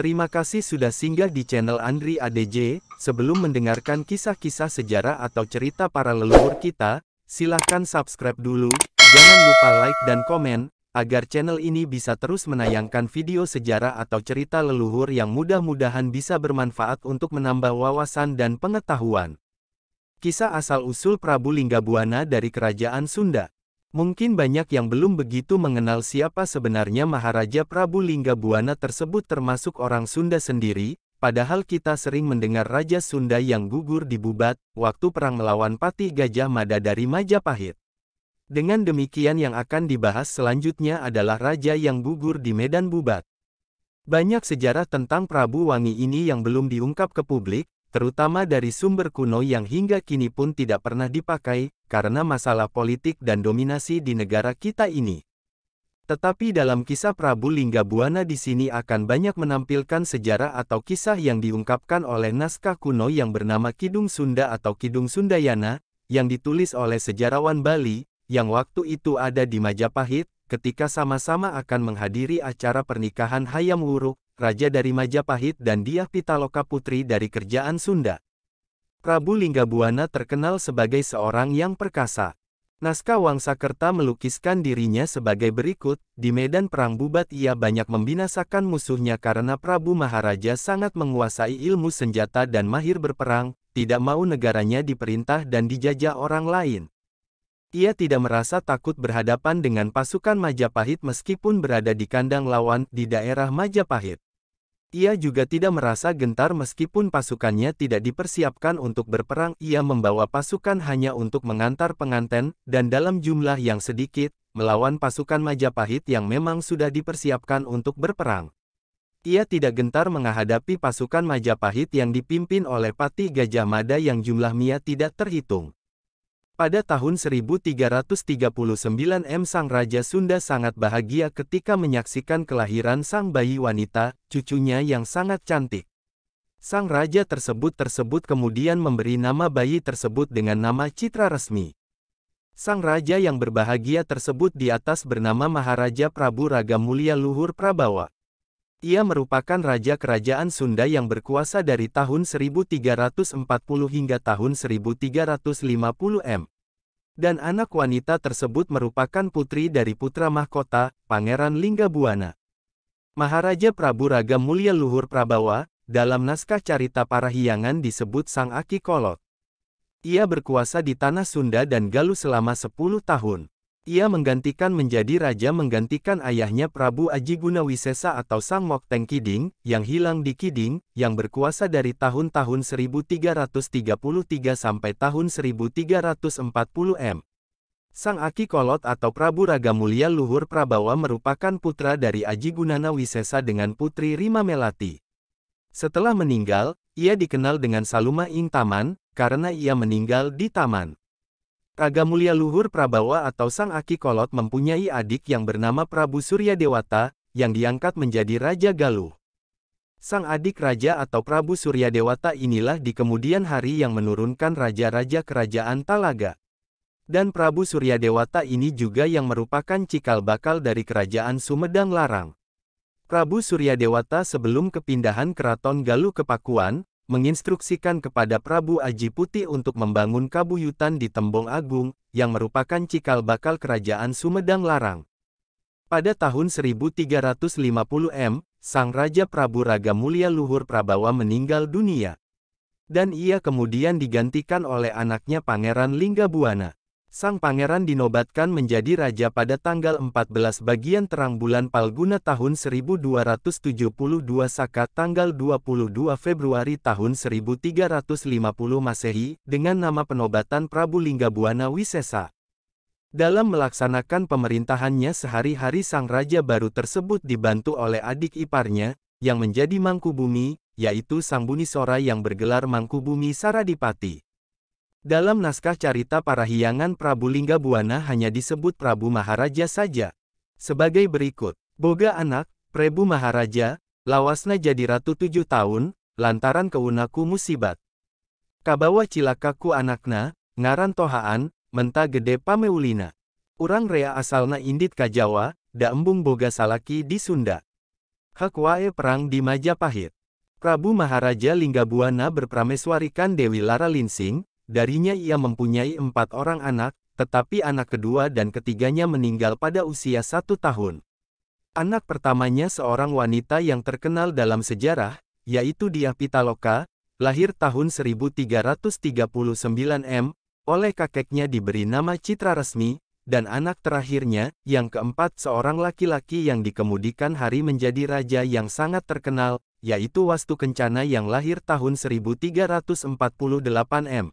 Terima kasih sudah singgah di channel Andri ADJ. Sebelum mendengarkan kisah-kisah sejarah atau cerita para leluhur kita, silahkan subscribe dulu. Jangan lupa like dan komen, agar channel ini bisa terus menayangkan video sejarah atau cerita leluhur yang mudah-mudahan bisa bermanfaat untuk menambah wawasan dan pengetahuan. Kisah asal-usul Prabu Linggabuana dari Kerajaan Sunda Mungkin banyak yang belum begitu mengenal siapa sebenarnya Maharaja Prabu Lingga Buana tersebut termasuk orang Sunda sendiri, padahal kita sering mendengar Raja Sunda yang gugur di Bubat, waktu perang melawan Patih Gajah Mada dari Majapahit. Dengan demikian yang akan dibahas selanjutnya adalah Raja yang gugur di Medan Bubat. Banyak sejarah tentang Prabu Wangi ini yang belum diungkap ke publik, terutama dari sumber kuno yang hingga kini pun tidak pernah dipakai, karena masalah politik dan dominasi di negara kita ini. Tetapi dalam kisah Prabu Lingga Buana di sini akan banyak menampilkan sejarah atau kisah yang diungkapkan oleh naskah kuno yang bernama Kidung Sunda atau Kidung Sundayana, yang ditulis oleh sejarawan Bali, yang waktu itu ada di Majapahit, ketika sama-sama akan menghadiri acara pernikahan Hayam Wuruk, raja dari Majapahit dan Diah Pitaloka putri dari kerjaan Sunda. Prabu Linggabuana terkenal sebagai seorang yang perkasa. Naskah Wangsa Kerta melukiskan dirinya sebagai berikut, di medan perang bubat ia banyak membinasakan musuhnya karena Prabu Maharaja sangat menguasai ilmu senjata dan mahir berperang, tidak mau negaranya diperintah dan dijajah orang lain. Ia tidak merasa takut berhadapan dengan pasukan Majapahit meskipun berada di kandang lawan di daerah Majapahit. Ia juga tidak merasa gentar meskipun pasukannya tidak dipersiapkan untuk berperang. Ia membawa pasukan hanya untuk mengantar penganten, dan dalam jumlah yang sedikit, melawan pasukan Majapahit yang memang sudah dipersiapkan untuk berperang. Ia tidak gentar menghadapi pasukan Majapahit yang dipimpin oleh Patih Gajah Mada yang jumlah mia tidak terhitung. Pada tahun 1339 M. Sang Raja Sunda sangat bahagia ketika menyaksikan kelahiran sang bayi wanita, cucunya yang sangat cantik. Sang Raja tersebut tersebut kemudian memberi nama bayi tersebut dengan nama Citra Resmi. Sang Raja yang berbahagia tersebut di atas bernama Maharaja Prabu Raga Mulia Luhur Prabawa. Ia merupakan raja kerajaan Sunda yang berkuasa dari tahun 1340 hingga tahun 1350 M. Dan anak wanita tersebut merupakan putri dari putra mahkota, Pangeran Linggabuana. Maharaja Prabu Raga Mulia Luhur Prabawa, dalam naskah carita Parahyangan disebut Sang Aki Kolot. Ia berkuasa di tanah Sunda dan Galuh selama 10 tahun. Ia menggantikan menjadi raja menggantikan ayahnya Prabu Aji Gunawisesa atau Sang Mokteng Kiding, yang hilang di Kiding, yang berkuasa dari tahun-tahun 1333 sampai tahun 1340 M. Sang Aki Kolot atau Prabu Raga Mulia Luhur Prabawa merupakan putra dari Aji Gunana Wisesa dengan Putri Rima Melati. Setelah meninggal, ia dikenal dengan Saluma Ing Taman, karena ia meninggal di taman. Raga Mulia Luhur Prabawa atau Sang Aki Kolot mempunyai adik yang bernama Prabu Surya Dewata, yang diangkat menjadi Raja Galuh. Sang adik Raja atau Prabu Surya Dewata inilah di kemudian hari yang menurunkan Raja-Raja Kerajaan Talaga. Dan Prabu Surya Dewata ini juga yang merupakan cikal bakal dari Kerajaan Sumedang Larang. Prabu Surya Dewata sebelum kepindahan Keraton Galuh ke Pakuan, menginstruksikan kepada Prabu Aji Putih untuk membangun kabuyutan di Tembong Agung, yang merupakan cikal bakal kerajaan Sumedang Larang. Pada tahun 1350 M, Sang Raja Prabu Raga Mulia Luhur Prabawa meninggal dunia. Dan ia kemudian digantikan oleh anaknya Pangeran Lingga Buana. Sang pangeran dinobatkan menjadi raja pada tanggal 14 bagian terang bulan Palguna tahun 1272 Saka tanggal 22 Februari tahun 1350 Masehi, dengan nama penobatan Prabu Linggabuana Wisesa. Dalam melaksanakan pemerintahannya sehari-hari sang raja baru tersebut dibantu oleh adik iparnya, yang menjadi Mangkubumi, yaitu sang Bunisora yang bergelar Mangkubumi Saradipati. Dalam naskah carita para hiangan Prabu Lingga Buana hanya disebut Prabu Maharaja saja. Sebagai berikut, Boga anak, Prabu Maharaja, Lawasna jadi ratu tujuh tahun, lantaran keunaku musibat. Kabawa cilakaku anakna, ngaran tohaan, menta gede pameulina. Urang rea asalna indit kajawa, Jawa, da embung boga salaki di Sunda. Hakwae perang di Majapahit. Prabu Maharaja Linggabuana berprameswarikan Dewi Lara Linsing, Darinya ia mempunyai empat orang anak, tetapi anak kedua dan ketiganya meninggal pada usia satu tahun. Anak pertamanya seorang wanita yang terkenal dalam sejarah, yaitu Diapitaloka, Pitaloka, lahir tahun 1339 M, oleh kakeknya diberi nama Citra Resmi, dan anak terakhirnya, yang keempat seorang laki-laki yang dikemudikan hari menjadi raja yang sangat terkenal, yaitu Wastu Kencana yang lahir tahun 1348 M.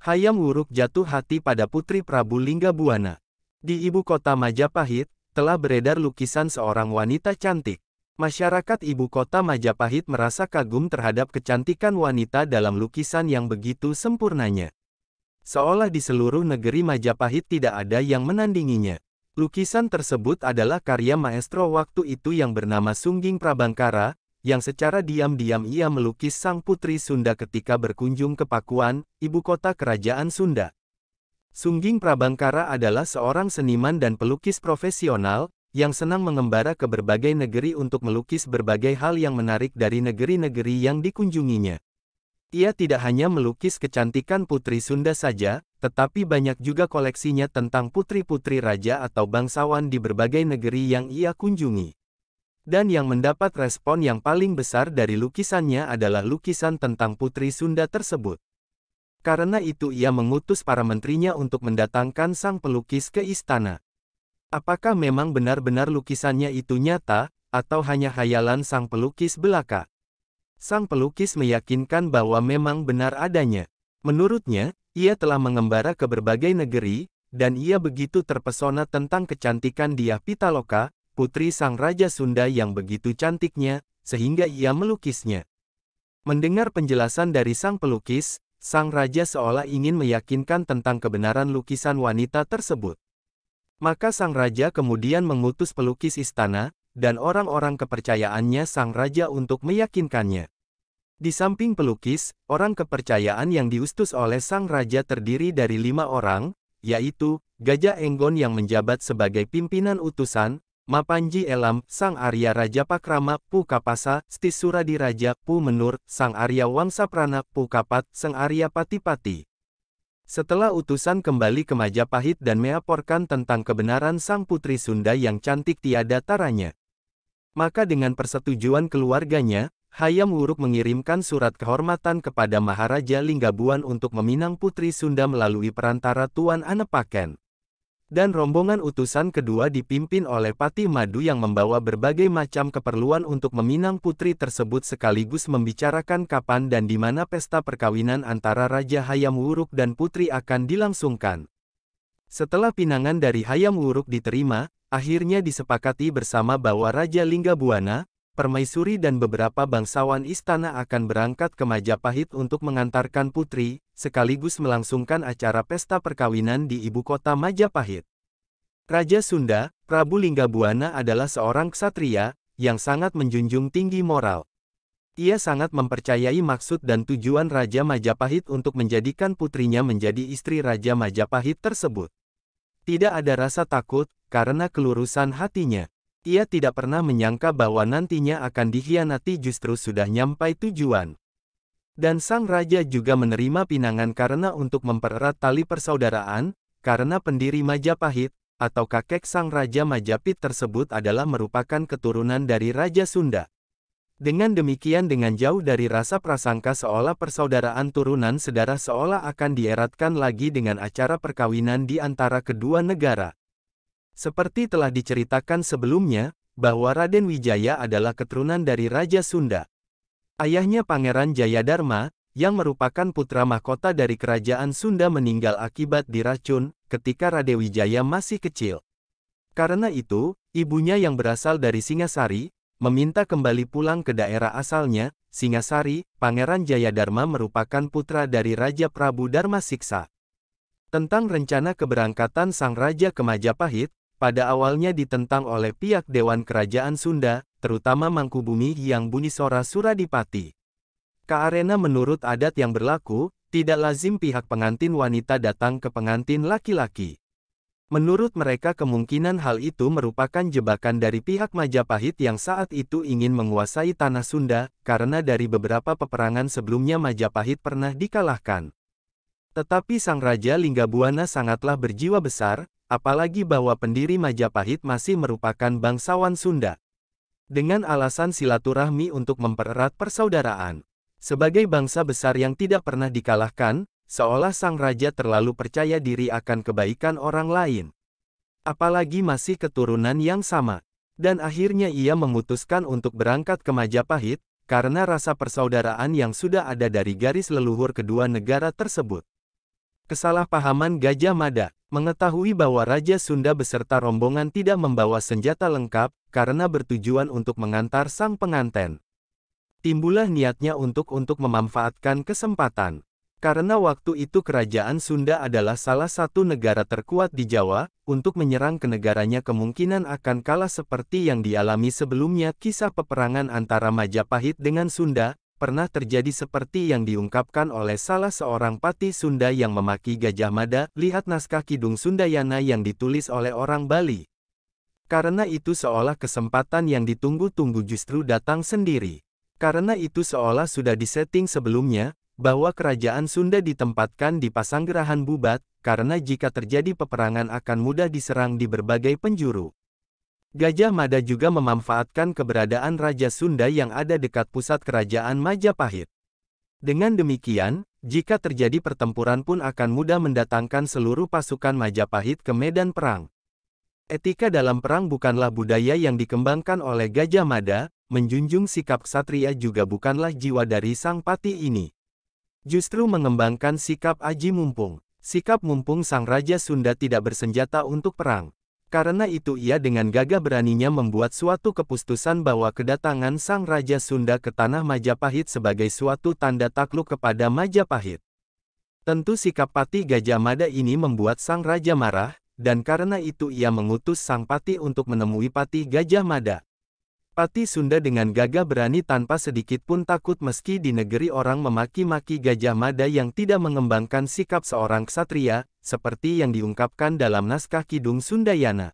Hayam Wuruk jatuh hati pada putri Prabu Lingga Buana. Di ibu kota Majapahit, telah beredar lukisan seorang wanita cantik. Masyarakat ibu kota Majapahit merasa kagum terhadap kecantikan wanita dalam lukisan yang begitu sempurnanya. Seolah di seluruh negeri Majapahit tidak ada yang menandinginya. Lukisan tersebut adalah karya maestro waktu itu yang bernama Sungging Prabangkara, yang secara diam-diam ia melukis sang putri Sunda ketika berkunjung ke Pakuan, ibu kota kerajaan Sunda. Sungging Prabangkara adalah seorang seniman dan pelukis profesional, yang senang mengembara ke berbagai negeri untuk melukis berbagai hal yang menarik dari negeri-negeri yang dikunjunginya. Ia tidak hanya melukis kecantikan putri Sunda saja, tetapi banyak juga koleksinya tentang putri-putri raja atau bangsawan di berbagai negeri yang ia kunjungi. Dan yang mendapat respon yang paling besar dari lukisannya adalah lukisan tentang putri Sunda tersebut. Karena itu ia mengutus para menterinya untuk mendatangkan sang pelukis ke istana. Apakah memang benar-benar lukisannya itu nyata, atau hanya khayalan sang pelukis belaka? Sang pelukis meyakinkan bahwa memang benar adanya. Menurutnya, ia telah mengembara ke berbagai negeri, dan ia begitu terpesona tentang kecantikan dia Pitaloka, putri sang Raja Sunda yang begitu cantiknya, sehingga ia melukisnya. Mendengar penjelasan dari sang pelukis, sang raja seolah ingin meyakinkan tentang kebenaran lukisan wanita tersebut. Maka sang raja kemudian mengutus pelukis istana, dan orang-orang kepercayaannya sang raja untuk meyakinkannya. Di samping pelukis, orang kepercayaan yang diustus oleh sang raja terdiri dari lima orang, yaitu Gajah Enggon yang menjabat sebagai pimpinan utusan, Mapanji Elam, Sang Arya Raja Pakrama, Pu Kapasa, Stisura Raja, Pu Menur, Sang Arya Wangsa Prana, Pu Kapat, Sang Arya Patipati. Setelah utusan kembali ke Majapahit dan melaporkan tentang kebenaran Sang Putri Sunda yang cantik tiada taranya. Maka dengan persetujuan keluarganya, Hayam Wuruk mengirimkan surat kehormatan kepada Maharaja Linggabuan untuk meminang Putri Sunda melalui perantara Tuan Anepaken dan rombongan utusan kedua dipimpin oleh patih Madu yang membawa berbagai macam keperluan untuk meminang putri tersebut sekaligus membicarakan kapan dan di mana pesta perkawinan antara Raja Hayam Wuruk dan putri akan dilangsungkan. Setelah pinangan dari Hayam Wuruk diterima, akhirnya disepakati bersama bahwa Raja Lingga Buana, permaisuri dan beberapa bangsawan istana akan berangkat ke Majapahit untuk mengantarkan putri, sekaligus melangsungkan acara pesta perkawinan di ibu kota Majapahit. Raja Sunda, Prabu Linggabuana adalah seorang ksatria, yang sangat menjunjung tinggi moral. Ia sangat mempercayai maksud dan tujuan Raja Majapahit untuk menjadikan putrinya menjadi istri Raja Majapahit tersebut. Tidak ada rasa takut, karena kelurusan hatinya. Ia tidak pernah menyangka bahwa nantinya akan dikhianati justru sudah nyampai tujuan. Dan sang raja juga menerima pinangan karena untuk mempererat tali persaudaraan, karena pendiri Majapahit, atau kakek sang raja Majapahit tersebut adalah merupakan keturunan dari Raja Sunda. Dengan demikian dengan jauh dari rasa prasangka seolah persaudaraan turunan sedara seolah akan dieratkan lagi dengan acara perkawinan di antara kedua negara. Seperti telah diceritakan sebelumnya, bahwa Raden Wijaya adalah keturunan dari Raja Sunda. Ayahnya Pangeran Jayadharma, yang merupakan putra mahkota dari kerajaan Sunda meninggal akibat diracun ketika Raden Wijaya masih kecil. Karena itu, ibunya yang berasal dari Singasari, meminta kembali pulang ke daerah asalnya, Singasari, Pangeran Jayadharma merupakan putra dari Raja Prabu Dharma Siksa. Tentang rencana keberangkatan sang raja ke Majapahit, pada awalnya ditentang oleh pihak Dewan Kerajaan Sunda, terutama Mangkubumi yang bunyi Bunisora Suradipati. Karena menurut adat yang berlaku, tidak lazim pihak pengantin wanita datang ke pengantin laki-laki. Menurut mereka kemungkinan hal itu merupakan jebakan dari pihak Majapahit yang saat itu ingin menguasai tanah Sunda, karena dari beberapa peperangan sebelumnya Majapahit pernah dikalahkan. Tetapi sang Raja Linggabuana sangatlah berjiwa besar, apalagi bahwa pendiri Majapahit masih merupakan bangsawan Sunda. Dengan alasan silaturahmi untuk mempererat persaudaraan. Sebagai bangsa besar yang tidak pernah dikalahkan, seolah sang raja terlalu percaya diri akan kebaikan orang lain. Apalagi masih keturunan yang sama. Dan akhirnya ia memutuskan untuk berangkat ke Majapahit, karena rasa persaudaraan yang sudah ada dari garis leluhur kedua negara tersebut. Kesalahpahaman Gajah Mada Mengetahui bahwa Raja Sunda beserta rombongan tidak membawa senjata lengkap, karena bertujuan untuk mengantar sang penganten. Timbulah niatnya untuk untuk memanfaatkan kesempatan. Karena waktu itu kerajaan Sunda adalah salah satu negara terkuat di Jawa, untuk menyerang ke negaranya kemungkinan akan kalah seperti yang dialami sebelumnya kisah peperangan antara Majapahit dengan Sunda, pernah terjadi seperti yang diungkapkan oleh salah seorang pati Sunda yang memaki Gajah Mada, lihat naskah Kidung Sundayana yang ditulis oleh orang Bali. Karena itu seolah kesempatan yang ditunggu-tunggu justru datang sendiri. Karena itu seolah sudah disetting sebelumnya, bahwa kerajaan Sunda ditempatkan di Pasanggerahan Bubat, karena jika terjadi peperangan akan mudah diserang di berbagai penjuru. Gajah Mada juga memanfaatkan keberadaan Raja Sunda yang ada dekat pusat kerajaan Majapahit. Dengan demikian, jika terjadi pertempuran pun akan mudah mendatangkan seluruh pasukan Majapahit ke medan perang. Etika dalam perang bukanlah budaya yang dikembangkan oleh Gajah Mada, menjunjung sikap satria juga bukanlah jiwa dari sang pati ini. Justru mengembangkan sikap aji mumpung. Sikap mumpung sang Raja Sunda tidak bersenjata untuk perang karena itu ia dengan gagah beraninya membuat suatu keputusan bahwa kedatangan Sang Raja Sunda ke tanah Majapahit sebagai suatu tanda takluk kepada Majapahit. Tentu sikap Pati Gajah Mada ini membuat Sang Raja marah, dan karena itu ia mengutus Sang Pati untuk menemui Pati Gajah Mada. Pati Sunda dengan gagah berani tanpa sedikit pun takut meski di negeri orang memaki-maki Gajah Mada yang tidak mengembangkan sikap seorang ksatria, seperti yang diungkapkan dalam naskah Kidung Sundayana.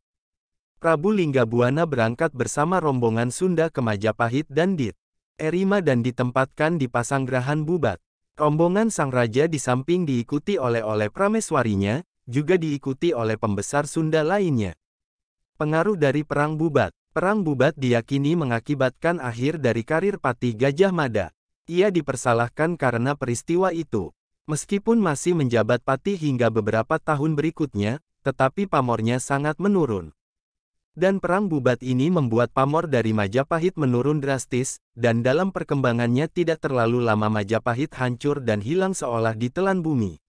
Prabu Linggabuana berangkat bersama rombongan Sunda ke Majapahit dan Dit. Erima dan ditempatkan di Pasanggrahan Bubat. Rombongan sang raja di samping diikuti oleh oleh prameswarinya, juga diikuti oleh pembesar Sunda lainnya. Pengaruh dari Perang Bubat Perang Bubat diyakini mengakibatkan akhir dari karir Patih Gajah Mada. Ia dipersalahkan karena peristiwa itu. Meskipun masih menjabat Patih hingga beberapa tahun berikutnya, tetapi pamornya sangat menurun. Dan perang Bubat ini membuat pamor dari Majapahit menurun drastis, dan dalam perkembangannya tidak terlalu lama Majapahit hancur dan hilang seolah ditelan bumi.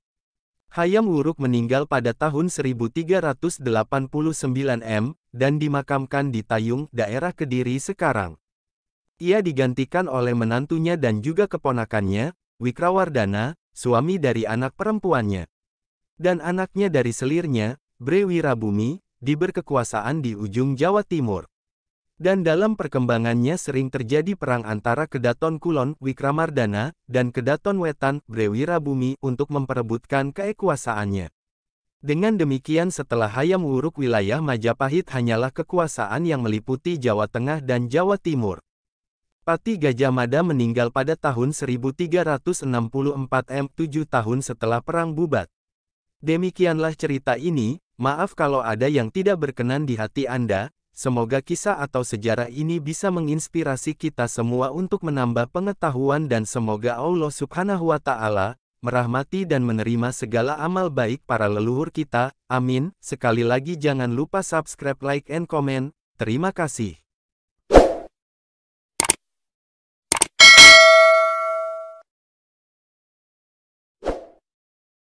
Hayam Wuruk meninggal pada tahun 1389 M, dan dimakamkan di Tayung, daerah Kediri sekarang. Ia digantikan oleh menantunya dan juga keponakannya, Wikrawardana, suami dari anak perempuannya. Dan anaknya dari selirnya, Brewirabumi, diberkekuasaan di ujung Jawa Timur. Dan dalam perkembangannya sering terjadi perang antara Kedaton Kulon, Wikramardana, dan Kedaton Wetan, Brewirabumi, untuk memperebutkan kekuasaannya. Dengan demikian setelah Hayam Wuruk wilayah Majapahit hanyalah kekuasaan yang meliputi Jawa Tengah dan Jawa Timur. Pati Gajah Mada meninggal pada tahun 1364 M7 tahun setelah Perang Bubat. Demikianlah cerita ini, maaf kalau ada yang tidak berkenan di hati Anda, Semoga kisah atau sejarah ini bisa menginspirasi kita semua untuk menambah pengetahuan dan semoga Allah Subhanahu wa taala merahmati dan menerima segala amal baik para leluhur kita. Amin. Sekali lagi jangan lupa subscribe, like and comment. Terima kasih.